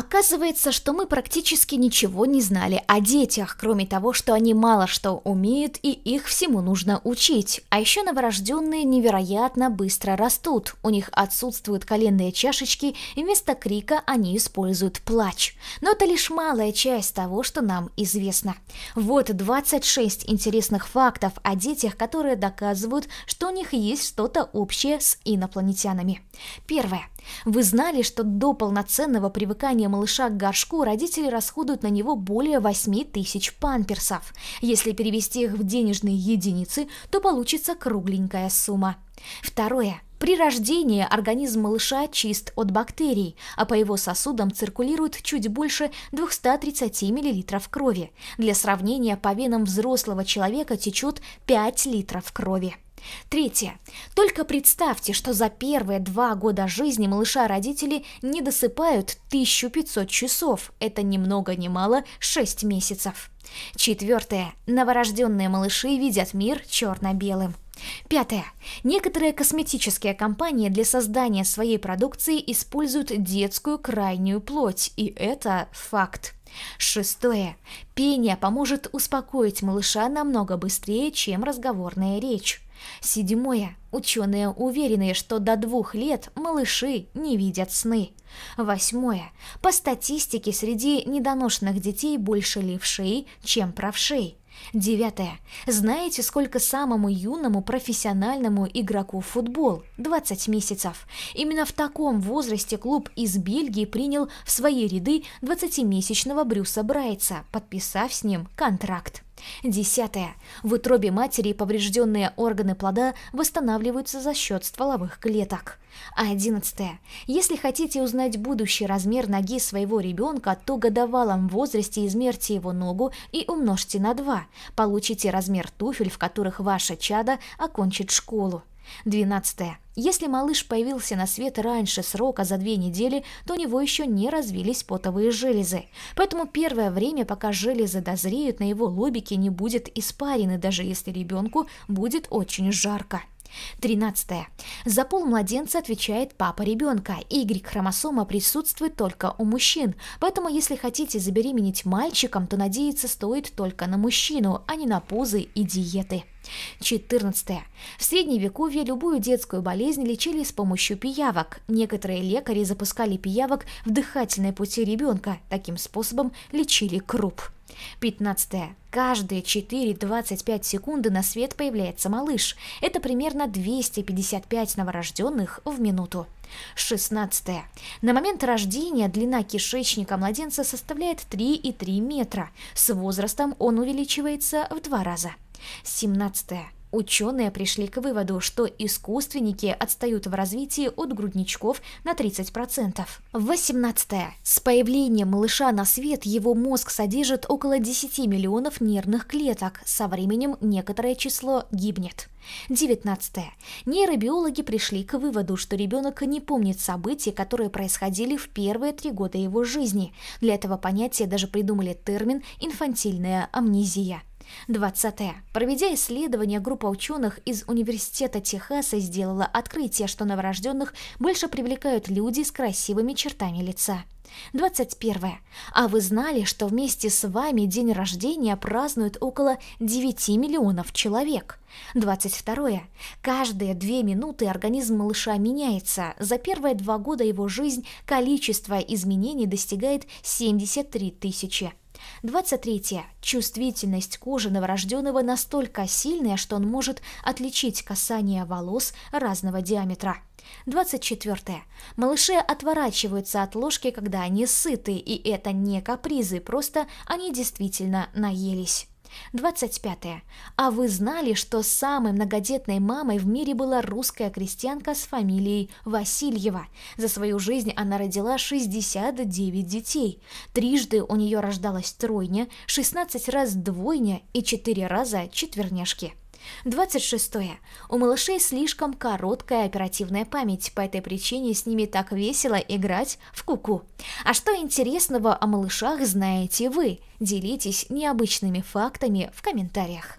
Оказывается, что мы практически ничего не знали о детях, кроме того, что они мало что умеют и их всему нужно учить. А еще новорожденные невероятно быстро растут. У них отсутствуют коленные чашечки, и вместо крика они используют плач. Но это лишь малая часть того, что нам известно. Вот 26 интересных фактов о детях, которые доказывают, что у них есть что-то общее с инопланетянами. Первое. Вы знали, что до полноценного привыкания прикрепления малыша к горшку родители расходуют на него более 8 тысяч памперсов. Если перевести их в денежные единицы, то получится кругленькая сумма. Второе. При рождении организм малыша чист от бактерий, а по его сосудам циркулирует чуть больше 230 мл крови. Для сравнения, по венам взрослого человека течет 5 литров крови. Третье. Только представьте, что за первые два года жизни малыша родители не досыпают 1500 часов. Это ни много ни мало 6 месяцев. Четвертое. Новорожденные малыши видят мир черно-белым. Пятое. Некоторые косметические компании для создания своей продукции используют детскую крайнюю плоть, и это факт. Шестое. Пение поможет успокоить малыша намного быстрее, чем разговорная речь. Седьмое. Ученые уверены, что до двух лет малыши не видят сны. Восьмое. По статистике среди недоношенных детей больше левшей, чем правшей. Девятое. Знаете, сколько самому юному профессиональному игроку в футбол? 20 месяцев. Именно в таком возрасте клуб из Бельгии принял в свои ряды 20-месячного Брюса Брайца, подписав с ним контракт. Десятое. В утробе матери поврежденные органы плода восстанавливаются за счет стволовых клеток. Одиннадцатое. Если хотите узнать будущий размер ноги своего ребенка, то годовалом возрасте измерьте его ногу и умножьте на 2. Получите размер туфель, в которых ваше чадо окончит школу. Двенадцатое. Если малыш появился на свет раньше срока за две недели, то у него еще не развились потовые железы. Поэтому первое время, пока железы дозреют, на его лобике не будет испарены даже если ребенку будет очень жарко. Тринадцатое. За пол младенца отвечает папа ребенка. Y-хромосома присутствует только у мужчин. Поэтому, если хотите забеременеть мальчиком, то надеяться стоит только на мужчину, а не на позы и диеты. 14. В средневековье любую детскую болезнь лечили с помощью пиявок. Некоторые лекари запускали пиявок в дыхательные пути ребенка. Таким способом лечили круп. 15. Каждые 4-25 секунды на свет появляется малыш. Это примерно 255 новорожденных в минуту. 16. На момент рождения длина кишечника младенца составляет 3,3 метра. С возрастом он увеличивается в два раза. 17. Ученые пришли к выводу, что искусственники отстают в развитии от грудничков на 30%. 18. С появлением малыша на свет его мозг содержит около 10 миллионов нервных клеток, со временем некоторое число гибнет. 19. Нейробиологи пришли к выводу, что ребенок не помнит события, которые происходили в первые три года его жизни. Для этого понятия даже придумали термин «инфантильная амнезия». 20. Проведя исследование, группа ученых из Университета Техаса сделала открытие, что новорожденных больше привлекают люди с красивыми чертами лица. 21. А вы знали, что вместе с вами день рождения празднуют около 9 миллионов человек? 22. Каждые две минуты организм малыша меняется. За первые два года его жизнь количество изменений достигает 73 тысячи. 23. Чувствительность кожи новорожденного настолько сильная, что он может отличить касание волос разного диаметра. 24. Малыши отворачиваются от ложки, когда они сыты, и это не капризы, просто они действительно наелись. 25. -е. А вы знали, что самой многодетной мамой в мире была русская крестьянка с фамилией Васильева? За свою жизнь она родила 69 детей. Трижды у нее рождалась тройня, 16 раз двойня и 4 раза четвернешки. 26. У малышей слишком короткая оперативная память, по этой причине с ними так весело играть в куку. -ку. А что интересного о малышах знаете вы? Делитесь необычными фактами в комментариях.